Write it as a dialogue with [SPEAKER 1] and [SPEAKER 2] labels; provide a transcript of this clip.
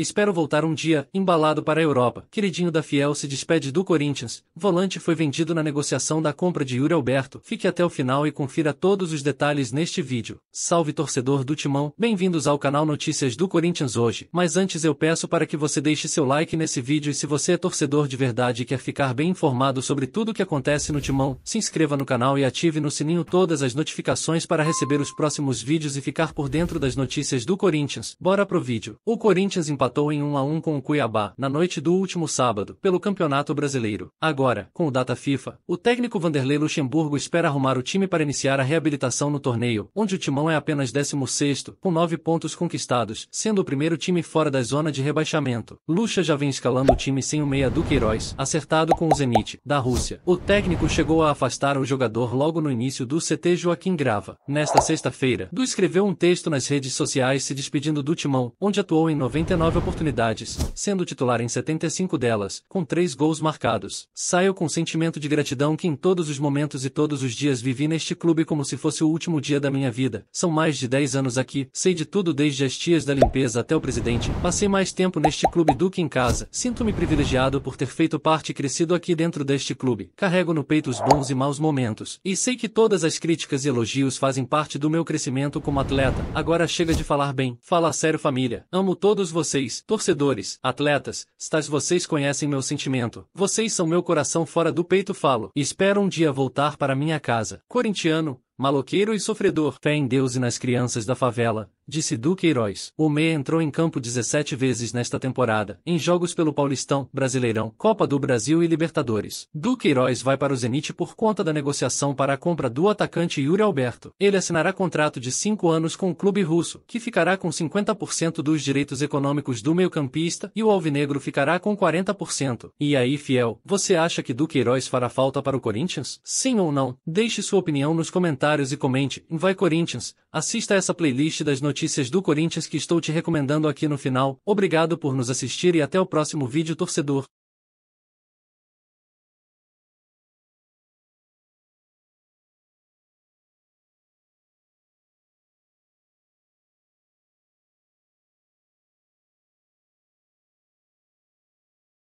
[SPEAKER 1] Espero voltar um dia, embalado para a Europa. Queridinho da Fiel se despede do Corinthians. Volante foi vendido na negociação da compra de Yuri Alberto. Fique até o final e confira todos os detalhes neste vídeo. Salve torcedor do Timão, bem-vindos ao canal Notícias do Corinthians hoje. Mas antes eu peço para que você deixe seu like nesse vídeo e se você é torcedor de verdade e quer ficar bem informado sobre tudo o que acontece no Timão, se inscreva no canal e ative no sininho todas as notificações para receber os próximos vídeos e ficar por dentro das notícias do Corinthians. Bora pro vídeo. O Corinthians empatou empatou em 1 a 1 com o Cuiabá na noite do último sábado pelo Campeonato Brasileiro. Agora, com o data FIFA, o técnico Vanderlei Luxemburgo espera arrumar o time para iniciar a reabilitação no torneio, onde o Timão é apenas 16º, com 9 pontos conquistados, sendo o primeiro time fora da zona de rebaixamento. Lucha já vem escalando o time sem o meia Duqueiroz, acertado com o Zenit, da Rússia. O técnico chegou a afastar o jogador logo no início do CT Joaquim Grava. Nesta sexta-feira, Du escreveu um texto nas redes sociais se despedindo do Timão, onde atuou em 99 oportunidades, sendo titular em 75 delas, com três gols marcados. Saio com sentimento de gratidão que em todos os momentos e todos os dias vivi neste clube como se fosse o último dia da minha vida. São mais de 10 anos aqui, sei de tudo desde as tias da limpeza até o presidente. Passei mais tempo neste clube do que em casa. Sinto-me privilegiado por ter feito parte e crescido aqui dentro deste clube. Carrego no peito os bons e maus momentos. E sei que todas as críticas e elogios fazem parte do meu crescimento como atleta. Agora chega de falar bem. Fala sério família. Amo todos vocês vocês, torcedores, atletas, tais vocês conhecem meu sentimento. Vocês são meu coração fora do peito falo. Espero um dia voltar para minha casa. Corintiano, maloqueiro e sofredor. Fé em Deus e nas crianças da favela disse Heróis. O Meia entrou em campo 17 vezes nesta temporada, em jogos pelo Paulistão, Brasileirão, Copa do Brasil e Libertadores. Heróis vai para o Zenit por conta da negociação para a compra do atacante Yuri Alberto. Ele assinará contrato de 5 anos com o clube russo, que ficará com 50% dos direitos econômicos do meio-campista e o Alvinegro ficará com 40%. E aí, fiel, você acha que Heróis fará falta para o Corinthians? Sim ou não? Deixe sua opinião nos comentários e comente. Vai Corinthians! Assista essa playlist das notícias notícias do Corinthians que estou te recomendando aqui no final. Obrigado por nos assistir e até o próximo vídeo torcedor.